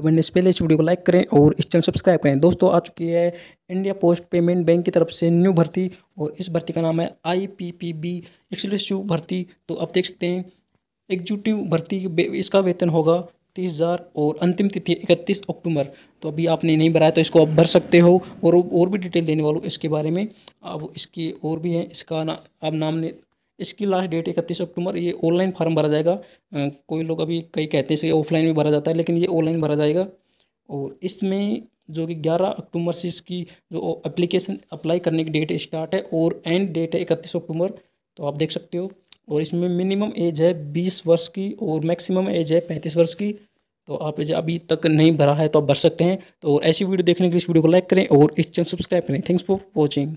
बनने से पहले इस वीडियो को लाइक करें और इस चैनल सब्सक्राइब करें दोस्तों आ चुकी है इंडिया पोस्ट पेमेंट बैंक की तरफ से न्यू भर्ती और इस भर्ती का नाम है I P P B exclusive भर्ती तो आप देख सकते हैं एग्जीक्यूटिव भर्ती इसका वेतन होगा तीस हज़ार और अंतिम तिथि इकतीस अक्टूबर तो अभी आपने नहीं भराया तो इसको आप भर सकते हो और और भी डिटेल देने वालों इसके बारे में अब इसकी और भी है इसका ना आप नाम ने इसकी लास्ट डेट इकतीस अक्टूबर ये ऑनलाइन फार्म भरा जाएगा कोई लोग अभी कई कहते हैं इसे ऑफलाइन भी भरा जाता है लेकिन ये ऑनलाइन भरा जाएगा और इसमें जो कि 11 अक्टूबर से इसकी जो एप्लीकेशन अप्लाई करने की डेट स्टार्ट है और एंड डेट है इकतीस अक्टूबर तो आप देख सकते हो और इसमें मिनिमम एज है बीस वर्ष की और मैक्सिमम एज है पैंतीस वर्ष की तो आप एज अभी तक नहीं भरा है तो आप भर सकते हैं तो ऐसी वीडियो देखने के लिए इस वीडियो को लाइक करें और इस चैनल सब्सक्राइब करें थैंक्स फॉर वॉचिंग